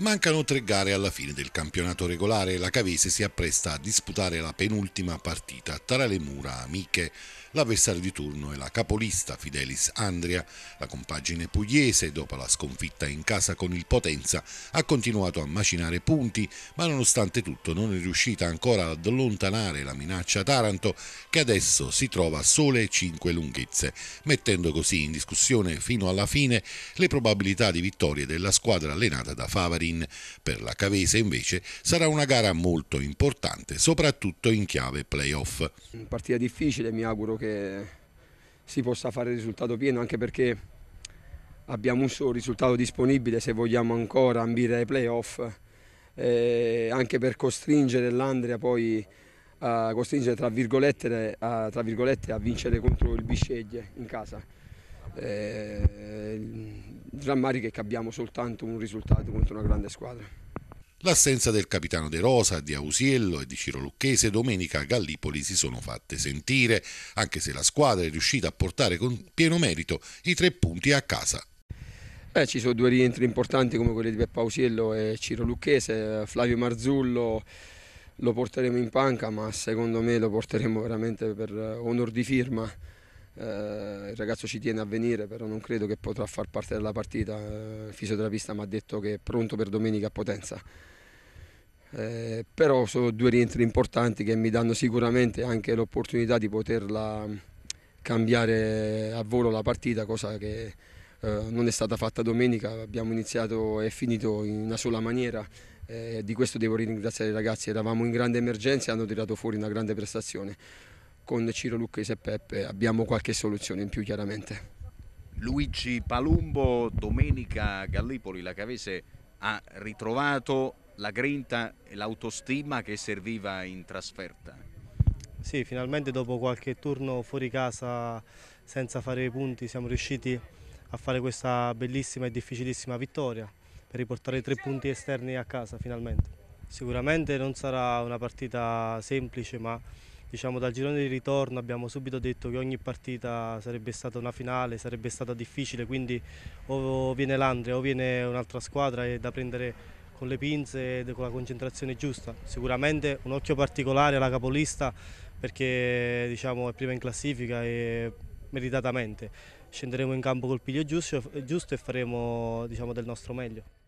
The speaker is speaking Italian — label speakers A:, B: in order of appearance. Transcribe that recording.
A: Mancano tre gare alla fine del campionato regolare e la Cavese si appresta a disputare la penultima partita tra le mura amiche. L'avversario di turno è la capolista Fidelis Andria. La compagine pugliese, dopo la sconfitta in casa con il Potenza, ha continuato a macinare punti, ma nonostante tutto non è riuscita ancora ad allontanare la minaccia Taranto, che adesso si trova a sole 5 lunghezze, mettendo così in discussione fino alla fine le probabilità di vittoria della squadra allenata da Favari play-in. Per la Cavese invece sarà una gara molto importante, soprattutto in chiave playoff.
B: Una partita difficile, mi auguro che si possa fare il risultato pieno anche perché abbiamo un solo risultato disponibile se vogliamo ancora ambire ai playoff, eh, anche per costringere l'Andrea poi a costringere tra virgolette, a, tra virgolette, a vincere contro il Bisceglie in casa. Eh, rammarico è che abbiamo soltanto un risultato contro una grande squadra.
A: L'assenza del capitano De Rosa, di Ausiello e di Ciro Lucchese domenica a Gallipoli si sono fatte sentire, anche se la squadra è riuscita a portare con pieno merito i tre punti a casa. Eh, ci sono due rientri importanti
B: come quelli di Peppa Ausiello e Ciro Lucchese, Flavio Marzullo lo porteremo in panca ma secondo me lo porteremo veramente per eh, onor di firma eh, il ragazzo ci tiene a venire, però non credo che potrà far parte della partita. Eh, il fisioterapista mi ha detto che è pronto per domenica a Potenza. Eh, però sono due rientri importanti che mi danno sicuramente anche l'opportunità di poterla cambiare a volo la partita, cosa che eh, non è stata fatta domenica, abbiamo iniziato e finito in una sola maniera. Eh, di questo devo ringraziare i ragazzi, eravamo in grande emergenza e hanno tirato fuori una grande prestazione con Ciro Lucchese e Peppe abbiamo qualche soluzione in più chiaramente. Luigi Palumbo, domenica Gallipoli, la Cavese ha ritrovato la grinta e l'autostima che serviva in
C: trasferta. Sì, finalmente dopo qualche turno fuori casa senza fare i punti siamo riusciti a fare questa bellissima e difficilissima vittoria per riportare i tre punti esterni a casa finalmente. Sicuramente non sarà una partita semplice ma Diciamo, dal girone di ritorno abbiamo subito detto che ogni partita sarebbe stata una finale, sarebbe stata difficile, quindi o viene l'Andrea o viene un'altra squadra e da prendere con le pinze e con la concentrazione giusta. Sicuramente un occhio particolare alla capolista perché diciamo, è prima in classifica e meritatamente. Scenderemo in campo col piglio giusto, e faremo diciamo, del nostro meglio.